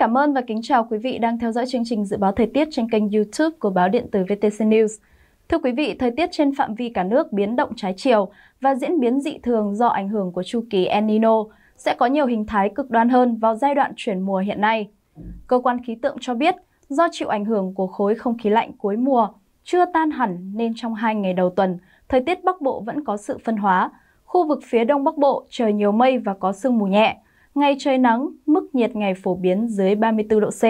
cảm ơn và kính chào quý vị đang theo dõi chương trình dự báo thời tiết trên kênh YouTube của báo điện tử VTC News. Thưa quý vị, thời tiết trên phạm vi cả nước biến động trái chiều và diễn biến dị thường do ảnh hưởng của chu kỳ El Nino sẽ có nhiều hình thái cực đoan hơn vào giai đoạn chuyển mùa hiện nay. Cơ quan khí tượng cho biết, do chịu ảnh hưởng của khối không khí lạnh cuối mùa chưa tan hẳn nên trong hai ngày đầu tuần, thời tiết Bắc Bộ vẫn có sự phân hóa. Khu vực phía Đông Bắc Bộ trời nhiều mây và có sương mù nhẹ ngày trời nắng, mức nhiệt ngày phổ biến dưới 34 độ C.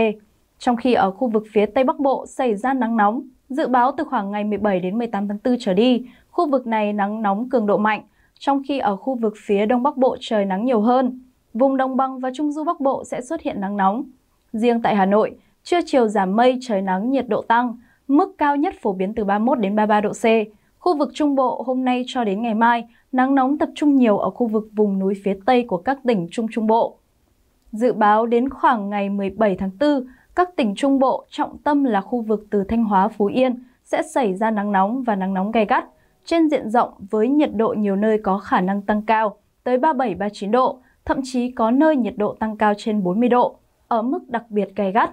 Trong khi ở khu vực phía Tây Bắc Bộ xảy ra nắng nóng, dự báo từ khoảng ngày 17 đến 18 tháng 4 trở đi, khu vực này nắng nóng cường độ mạnh, trong khi ở khu vực phía Đông Bắc Bộ trời nắng nhiều hơn. Vùng Đồng Bằng và Trung Du Bắc Bộ sẽ xuất hiện nắng nóng. Riêng tại Hà Nội, trưa chiều giảm mây, trời nắng, nhiệt độ tăng, mức cao nhất phổ biến từ 31 đến 33 độ C, Khu vực Trung Bộ hôm nay cho đến ngày mai, nắng nóng tập trung nhiều ở khu vực vùng núi phía Tây của các tỉnh Trung Trung Bộ. Dự báo đến khoảng ngày 17 tháng 4, các tỉnh Trung Bộ trọng tâm là khu vực từ Thanh Hóa, Phú Yên sẽ xảy ra nắng nóng và nắng nóng gay gắt trên diện rộng với nhiệt độ nhiều nơi có khả năng tăng cao tới 37-39 độ, thậm chí có nơi nhiệt độ tăng cao trên 40 độ, ở mức đặc biệt gay gắt.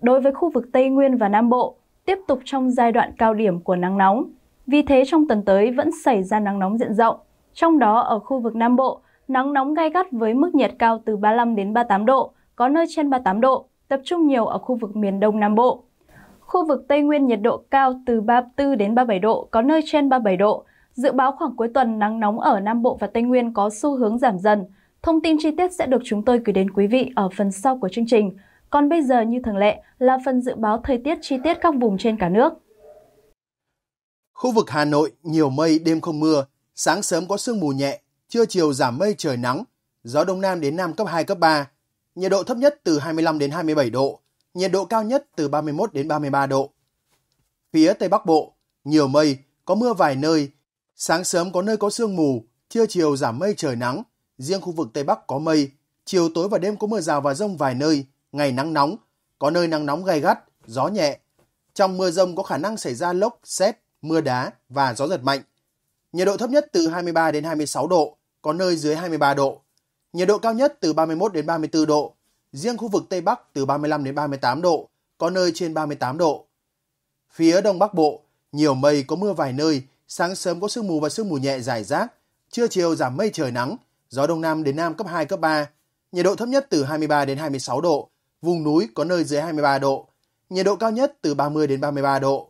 Đối với khu vực Tây Nguyên và Nam Bộ, tiếp tục trong giai đoạn cao điểm của nắng nóng, vì thế trong tuần tới vẫn xảy ra nắng nóng diện rộng. Trong đó ở khu vực Nam Bộ, nắng nóng gai gắt với mức nhiệt cao từ 35 đến 38 độ, có nơi trên 38 độ, tập trung nhiều ở khu vực miền Đông Nam Bộ. Khu vực Tây Nguyên nhiệt độ cao từ 34 đến 37 độ, có nơi trên 37 độ. Dự báo khoảng cuối tuần nắng nóng ở Nam Bộ và Tây Nguyên có xu hướng giảm dần. Thông tin chi tiết sẽ được chúng tôi gửi đến quý vị ở phần sau của chương trình. Còn bây giờ như thường lệ là phần dự báo thời tiết chi tiết các vùng trên cả nước. Khu vực Hà Nội nhiều mây đêm không mưa, sáng sớm có sương mù nhẹ, trưa chiều giảm mây trời nắng, gió đông nam đến nam cấp 2 cấp 3. Nhiệt độ thấp nhất từ 25 đến 27 độ, nhiệt độ cao nhất từ 31 đến 33 độ. Phía Tây Bắc Bộ, nhiều mây, có mưa vài nơi, sáng sớm có nơi có sương mù, trưa chiều giảm mây trời nắng, riêng khu vực Tây Bắc có mây, chiều tối và đêm có mưa rào và rông vài nơi, ngày nắng nóng, có nơi nắng nóng gay gắt, gió nhẹ. Trong mưa rông có khả năng xảy ra lốc, xét, mưa đá và gió giật mạnh. Nhiệt độ thấp nhất từ 23 đến 26 độ, có nơi dưới 23 độ. Nhiệt độ cao nhất từ 31 đến 34 độ. Riêng khu vực Tây Bắc từ 35 đến 38 độ, có nơi trên 38 độ. Phía Đông Bắc Bộ, nhiều mây có mưa vài nơi, sáng sớm có sương mù và sương mù nhẹ dài rác, trưa chiều giảm mây trời nắng, gió Đông Nam đến Nam cấp 2, cấp 3. Nhiệt độ thấp nhất từ 23 đến 26 độ, vùng núi có nơi dưới 23 độ. Nhiệt độ cao nhất từ 30 đến 33 độ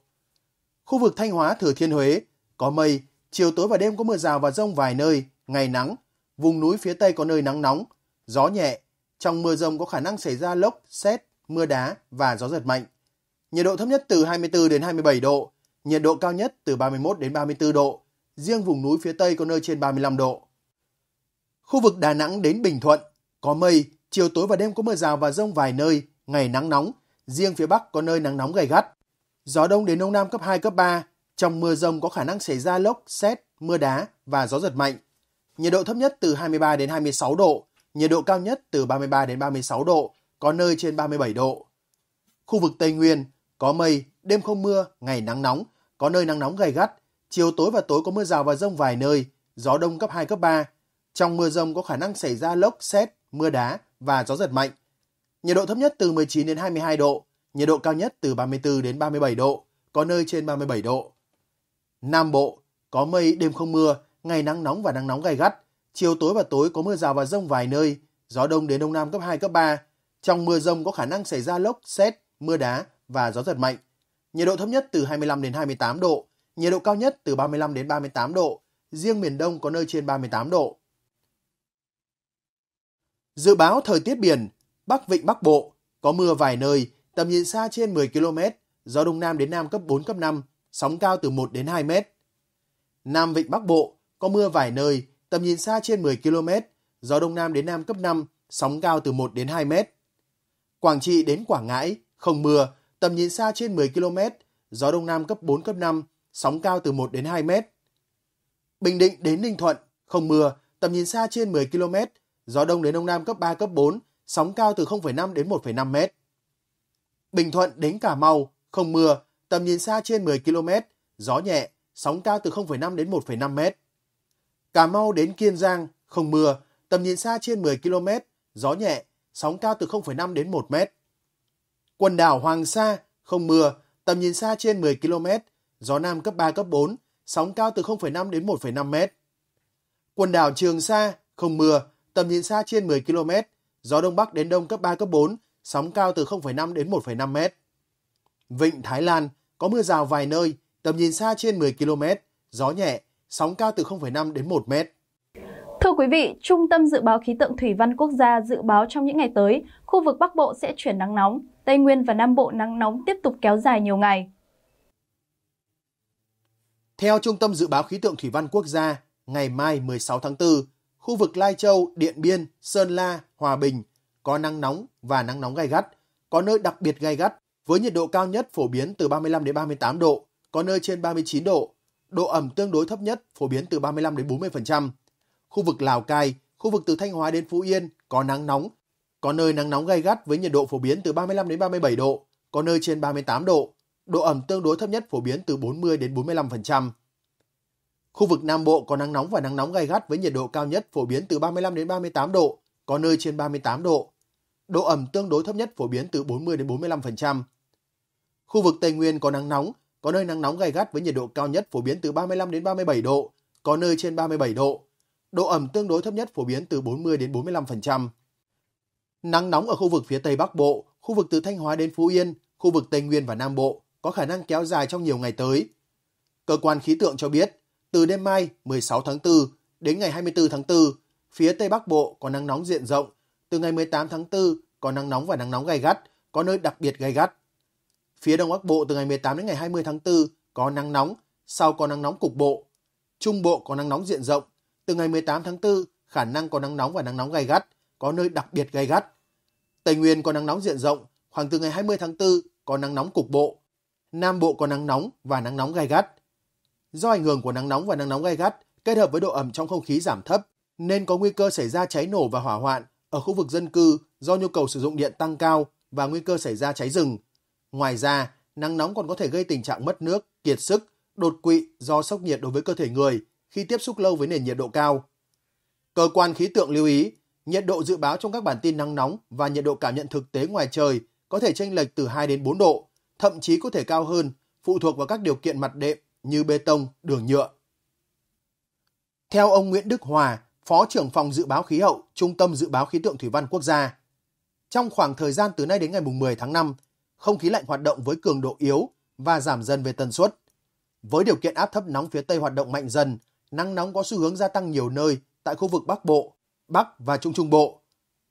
Khu vực Thanh Hóa, Thừa Thiên Huế có mây, chiều tối và đêm có mưa rào và rông vài nơi, ngày nắng, vùng núi phía Tây có nơi nắng nóng, gió nhẹ. Trong mưa rông có khả năng xảy ra lốc, xét, mưa đá và gió giật mạnh. Nhiệt độ thấp nhất từ 24 đến 27 độ, nhiệt độ cao nhất từ 31 đến 34 độ, riêng vùng núi phía Tây có nơi trên 35 độ. Khu vực Đà Nẵng đến Bình Thuận có mây, chiều tối và đêm có mưa rào và rông vài nơi, ngày nắng nóng, riêng phía Bắc có nơi nắng nóng gay gắt. Gió đông đến đông nam cấp 2, cấp 3. Trong mưa rông có khả năng xảy ra lốc, xét, mưa đá và gió giật mạnh. Nhiệt độ thấp nhất từ 23 đến 26 độ, nhiệt độ cao nhất từ 33 đến 36 độ, có nơi trên 37 độ. Khu vực Tây Nguyên có mây, đêm không mưa, ngày nắng nóng, có nơi nắng nóng gay gắt, chiều tối và tối có mưa rào và rông vài nơi, gió đông cấp 2 cấp 3. Trong mưa rông có khả năng xảy ra lốc, xét, mưa đá và gió giật mạnh. Nhiệt độ thấp nhất từ 19 đến 22 độ, nhiệt độ cao nhất từ 34 đến 37 độ, có nơi trên 37 độ. Nam Bộ, có mây đêm không mưa, ngày nắng nóng và nắng nóng gai gắt, chiều tối và tối có mưa rào và rông vài nơi, gió đông đến đông nam cấp 2, cấp 3. Trong mưa rông có khả năng xảy ra lốc, xét, mưa đá và gió giật mạnh. Nhiệt độ thấp nhất từ 25 đến 28 độ, nhiệt độ cao nhất từ 35 đến 38 độ, riêng miền Đông có nơi trên 38 độ. Dự báo thời tiết biển, Bắc Vịnh Bắc Bộ, có mưa vài nơi, tầm nhìn xa trên 10 km, gió đông nam đến nam cấp 4, cấp 5, sóng cao từ 1 đến 2 mét. Nam Vịnh Bắc Bộ có mưa vài nơi, tầm nhìn xa trên 10 km, gió đông nam đến nam cấp 5, sóng cao từ 1 đến 2 mét. Quảng Trị đến Quảng Ngãi, không mưa, tầm nhìn xa trên 10 km, gió đông nam cấp 4, cấp 5, sóng cao từ 1 đến 2 mét. Bình Định đến Ninh Thuận, không mưa, tầm nhìn xa trên 10 km, gió đông đến đông nam cấp 3, cấp 4, sóng cao từ 0,5 đến 1,5 mét. Bình Thuận đến Cà Mau, không mưa, tầm nhìn xa trên 10 km, gió nhẹ, sóng cao từ 0,5 đến 1,5 m. Cà Mau đến Kiên Giang, không mưa, tầm nhìn xa trên 10 km, gió nhẹ, sóng cao từ 0,5 đến 1 m. Quần đảo Hoàng Sa, không mưa, tầm nhìn xa trên 10 km, gió nam cấp 3, cấp 4, sóng cao từ 0,5 đến 1,5 m. Quần đảo Trường Sa, không mưa, tầm nhìn xa trên 10 km, gió đông bắc đến đông cấp 3, cấp 4, sóng cao từ 0,5 đến 1,5 mét. Vịnh Thái Lan có mưa rào vài nơi, tầm nhìn xa trên 10 km, gió nhẹ, sóng cao từ 0,5 đến 1 mét. Thưa quý vị, Trung tâm Dự báo Khí tượng Thủy văn Quốc gia dự báo trong những ngày tới, khu vực Bắc Bộ sẽ chuyển nắng nóng, Tây Nguyên và Nam Bộ nắng nóng tiếp tục kéo dài nhiều ngày. Theo Trung tâm Dự báo Khí tượng Thủy văn Quốc gia, ngày mai 16 tháng 4, khu vực Lai Châu, Điện Biên, Sơn La, Hòa Bình có nắng nóng và nắng nóng gai gắt, có nơi đặc biệt gai gắt với nhiệt độ cao nhất phổ biến từ 35 đến 38 độ, có nơi trên 39 độ. Độ ẩm tương đối thấp nhất phổ biến từ 35 đến 40%. Khu vực Lào Cai, khu vực từ Thanh Hóa đến Phú Yên có nắng nóng, có nơi nắng nóng gai gắt với nhiệt độ phổ biến từ 35 đến 37 độ, có nơi trên 38 độ. Độ ẩm tương đối thấp nhất phổ biến từ 40 đến 45%. Khu vực Nam Bộ có nắng nóng và nắng nóng gai gắt với nhiệt độ cao nhất phổ biến từ 35 đến 38 độ, có nơi trên 38 độ độ ẩm tương đối thấp nhất phổ biến từ 40 đến 45%. Khu vực Tây Nguyên có nắng nóng, có nơi nắng nóng gai gắt với nhiệt độ cao nhất phổ biến từ 35 đến 37 độ, có nơi trên 37 độ. Độ ẩm tương đối thấp nhất phổ biến từ 40 đến 45%. Nắng nóng ở khu vực phía Tây Bắc Bộ, khu vực từ Thanh Hóa đến Phú Yên, khu vực Tây Nguyên và Nam Bộ có khả năng kéo dài trong nhiều ngày tới. Cơ quan khí tượng cho biết, từ đêm mai 16 tháng 4 đến ngày 24 tháng 4, phía Tây Bắc Bộ có nắng nóng diện rộng từ ngày 18 tháng 4 có nắng nóng và nắng nóng gai gắt, có nơi đặc biệt gai gắt. Phía Đông Bắc Bộ từ ngày 18 đến ngày 20 tháng 4 có nắng nóng, sau có nắng nóng cục bộ. Trung Bộ có nắng nóng diện rộng, từ ngày 18 tháng 4 khả năng có nắng nóng và nắng nóng gai gắt, có nơi đặc biệt gai gắt. Tây Nguyên có nắng nóng diện rộng, khoảng từ ngày 20 tháng 4 có nắng nóng cục bộ. Nam Bộ có nắng nóng và nắng nóng gai gắt. Do ảnh hưởng của nắng nóng và nắng nóng gai gắt kết hợp với độ ẩm trong không khí giảm thấp nên có nguy cơ xảy ra cháy nổ và hỏa hoạn ở khu vực dân cư do nhu cầu sử dụng điện tăng cao và nguy cơ xảy ra cháy rừng. Ngoài ra, nắng nóng còn có thể gây tình trạng mất nước, kiệt sức, đột quỵ do sốc nhiệt đối với cơ thể người khi tiếp xúc lâu với nền nhiệt độ cao. Cơ quan khí tượng lưu ý, nhiệt độ dự báo trong các bản tin nắng nóng và nhiệt độ cảm nhận thực tế ngoài trời có thể chênh lệch từ 2 đến 4 độ, thậm chí có thể cao hơn, phụ thuộc vào các điều kiện mặt đệm như bê tông, đường nhựa. Theo ông Nguyễn Đức Hòa, Phó trưởng phòng dự báo khí hậu, Trung tâm dự báo khí tượng thủy văn quốc gia. Trong khoảng thời gian từ nay đến ngày 10 tháng 5, không khí lạnh hoạt động với cường độ yếu và giảm dần về tần suất. Với điều kiện áp thấp nóng phía Tây hoạt động mạnh dần, nắng nóng có xu hướng gia tăng nhiều nơi tại khu vực Bắc Bộ, Bắc và Trung Trung Bộ.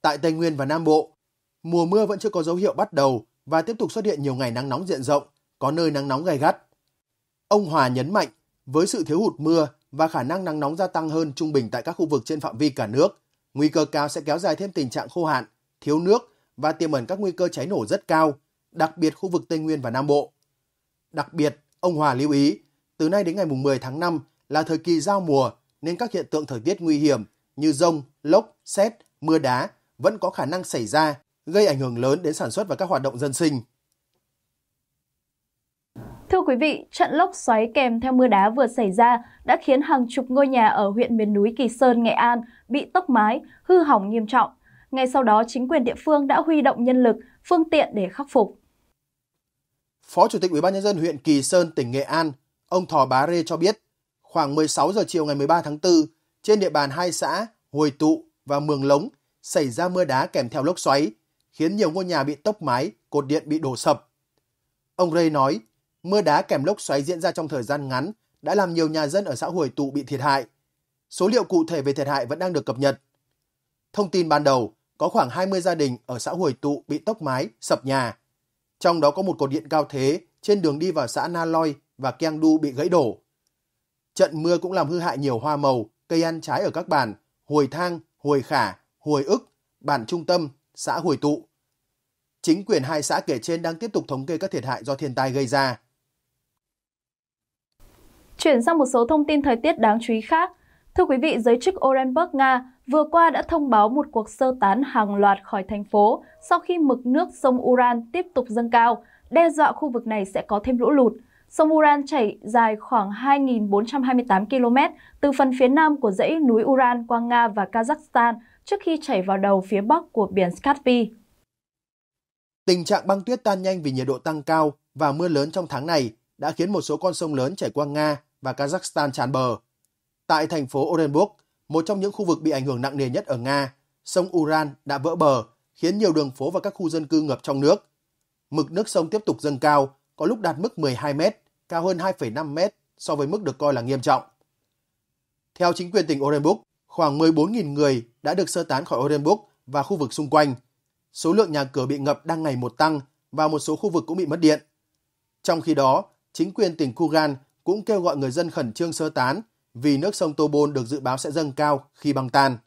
Tại Tây Nguyên và Nam Bộ, mùa mưa vẫn chưa có dấu hiệu bắt đầu và tiếp tục xuất hiện nhiều ngày nắng nóng diện rộng, có nơi nắng nóng gay gắt. Ông Hòa nhấn mạnh, với sự thiếu hụt mưa và khả năng nắng nóng gia tăng hơn trung bình tại các khu vực trên phạm vi cả nước. Nguy cơ cao sẽ kéo dài thêm tình trạng khô hạn, thiếu nước và tiềm ẩn các nguy cơ cháy nổ rất cao, đặc biệt khu vực Tây Nguyên và Nam Bộ. Đặc biệt, ông Hòa lưu ý, từ nay đến ngày 10 tháng 5 là thời kỳ giao mùa nên các hiện tượng thời tiết nguy hiểm như rông, lốc, xét, mưa đá vẫn có khả năng xảy ra, gây ảnh hưởng lớn đến sản xuất và các hoạt động dân sinh. Thưa quý vị, trận lốc xoáy kèm theo mưa đá vừa xảy ra đã khiến hàng chục ngôi nhà ở huyện miền núi Kỳ Sơn, Nghệ An bị tốc mái, hư hỏng nghiêm trọng. Ngay sau đó, chính quyền địa phương đã huy động nhân lực, phương tiện để khắc phục. Phó Chủ tịch Ủy ban Nhân dân huyện Kỳ Sơn, tỉnh Nghệ An, ông Thò Bá Rê cho biết, khoảng 16 giờ chiều ngày 13 tháng 4, trên địa bàn hai xã Hồi Tụ và Mường Lống xảy ra mưa đá kèm theo lốc xoáy, khiến nhiều ngôi nhà bị tốc mái, cột điện bị đổ sập. Ông Rê nói, mưa đá kèm lốc xoáy diễn ra trong thời gian ngắn đã làm nhiều nhà dân ở xã Hồi Tụ bị thiệt hại. Số liệu cụ thể về thiệt hại vẫn đang được cập nhật. Thông tin ban đầu, có khoảng 20 gia đình ở xã Hồi Tụ bị tốc mái, sập nhà. Trong đó có một cột điện cao thế trên đường đi vào xã Na Loi và Keng Du bị gãy đổ. Trận mưa cũng làm hư hại nhiều hoa màu, cây ăn trái ở các bản Hồi Thang, Hồi Khả, Hồi ức, bản trung tâm, xã Hồi Tụ. Chính quyền hai xã kể trên đang tiếp tục thống kê các thiệt hại do thiên tai gây ra. Chuyển sang một số thông tin thời tiết đáng chú ý khác. Thưa quý vị, giới chức Orenburg, Nga vừa qua đã thông báo một cuộc sơ tán hàng loạt khỏi thành phố sau khi mực nước sông Uran tiếp tục dâng cao, đe dọa khu vực này sẽ có thêm lũ lụt. Sông Uran chảy dài khoảng 2.428 km từ phần phía nam của dãy núi Uran qua Nga và Kazakhstan trước khi chảy vào đầu phía bắc của biển Scaspy. Tình trạng băng tuyết tan nhanh vì nhiệt độ tăng cao và mưa lớn trong tháng này đã khiến một số con sông lớn chảy qua Nga và Kazakhstan tràn bờ. Tại thành phố Orenburg, một trong những khu vực bị ảnh hưởng nặng nề nhất ở Nga, sông Uran đã vỡ bờ, khiến nhiều đường phố và các khu dân cư ngập trong nước. Mực nước sông tiếp tục dâng cao, có lúc đạt mức 12 mét, cao hơn 2,5 mét so với mức được coi là nghiêm trọng. Theo chính quyền tỉnh Orenburg, khoảng 14.000 người đã được sơ tán khỏi Orenburg và khu vực xung quanh. Số lượng nhà cửa bị ngập đang ngày một tăng và một số khu vực cũng bị mất điện. Trong khi đó, chính quyền tỉnh Kugan cũng kêu gọi người dân khẩn trương sơ tán vì nước sông Tobol được dự báo sẽ dâng cao khi băng tan.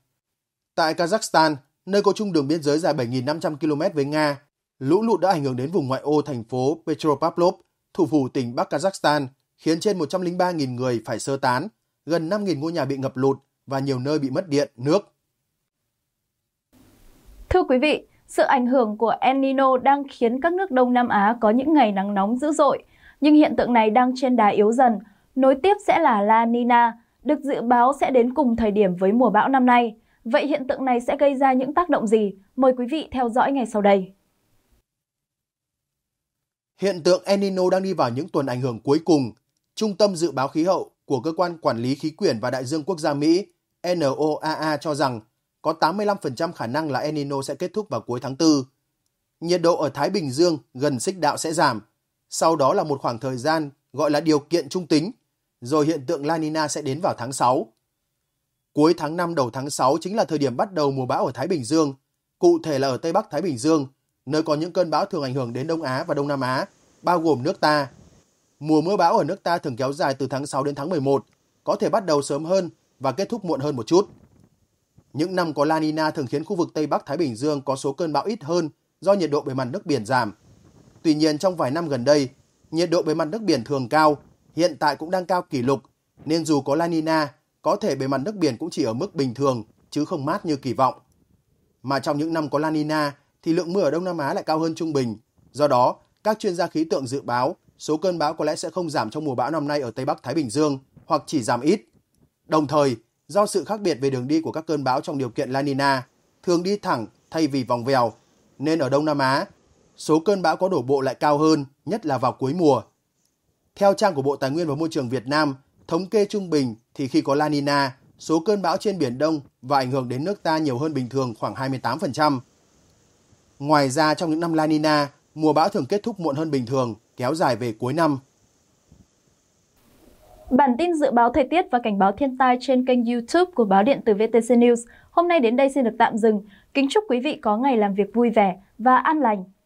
Tại Kazakhstan, nơi có chung đường biên giới dài 7.500 km với Nga, lũ lụt đã ảnh hưởng đến vùng ngoại ô thành phố Petropavlov, thủ phủ tỉnh Bắc Kazakhstan, khiến trên 103.000 người phải sơ tán, gần 5.000 ngôi nhà bị ngập lụt và nhiều nơi bị mất điện, nước. Thưa quý vị, sự ảnh hưởng của El Nino đang khiến các nước Đông Nam Á có những ngày nắng nóng dữ dội, nhưng hiện tượng này đang trên đà yếu dần. Nối tiếp sẽ là La Nina, được dự báo sẽ đến cùng thời điểm với mùa bão năm nay. Vậy hiện tượng này sẽ gây ra những tác động gì? Mời quý vị theo dõi ngày sau đây. Hiện tượng El Nino đang đi vào những tuần ảnh hưởng cuối cùng. Trung tâm Dự báo Khí hậu của Cơ quan Quản lý Khí quyển và Đại dương Quốc gia Mỹ NOAA cho rằng có 85% khả năng là El Nino sẽ kết thúc vào cuối tháng 4. Nhiệt độ ở Thái Bình Dương gần xích đạo sẽ giảm, sau đó là một khoảng thời gian gọi là điều kiện trung tính, rồi hiện tượng La Nina sẽ đến vào tháng 6. Cuối tháng 5 đầu tháng 6 chính là thời điểm bắt đầu mùa bão ở Thái Bình Dương, cụ thể là ở Tây Bắc Thái Bình Dương, nơi có những cơn bão thường ảnh hưởng đến Đông Á và Đông Nam Á, bao gồm nước ta. Mùa mưa bão ở nước ta thường kéo dài từ tháng 6 đến tháng 11, có thể bắt đầu sớm hơn và kết thúc muộn hơn một chút. Những năm có La Nina thường khiến khu vực Tây Bắc Thái Bình Dương có số cơn bão ít hơn do nhiệt độ bề mặt nước biển giảm, Tuy nhiên trong vài năm gần đây, nhiệt độ bề mặt nước biển thường cao, hiện tại cũng đang cao kỷ lục, nên dù có La Nina, có thể bề mặt nước biển cũng chỉ ở mức bình thường, chứ không mát như kỳ vọng. Mà trong những năm có La Nina, thì lượng mưa ở Đông Nam Á lại cao hơn trung bình. Do đó, các chuyên gia khí tượng dự báo số cơn bão có lẽ sẽ không giảm trong mùa bão năm nay ở Tây Bắc Thái Bình Dương, hoặc chỉ giảm ít. Đồng thời, do sự khác biệt về đường đi của các cơn bão trong điều kiện La Nina, thường đi thẳng thay vì vòng vèo, nên ở Đông Nam Á số cơn bão có đổ bộ lại cao hơn, nhất là vào cuối mùa. Theo trang của Bộ Tài nguyên và Môi trường Việt Nam, thống kê trung bình thì khi có La Nina, số cơn bão trên Biển Đông và ảnh hưởng đến nước ta nhiều hơn bình thường khoảng 28%. Ngoài ra trong những năm La Nina, mùa bão thường kết thúc muộn hơn bình thường, kéo dài về cuối năm. Bản tin dự báo thời tiết và cảnh báo thiên tai trên kênh YouTube của báo điện tử VTC News hôm nay đến đây xin được tạm dừng. Kính chúc quý vị có ngày làm việc vui vẻ và an lành.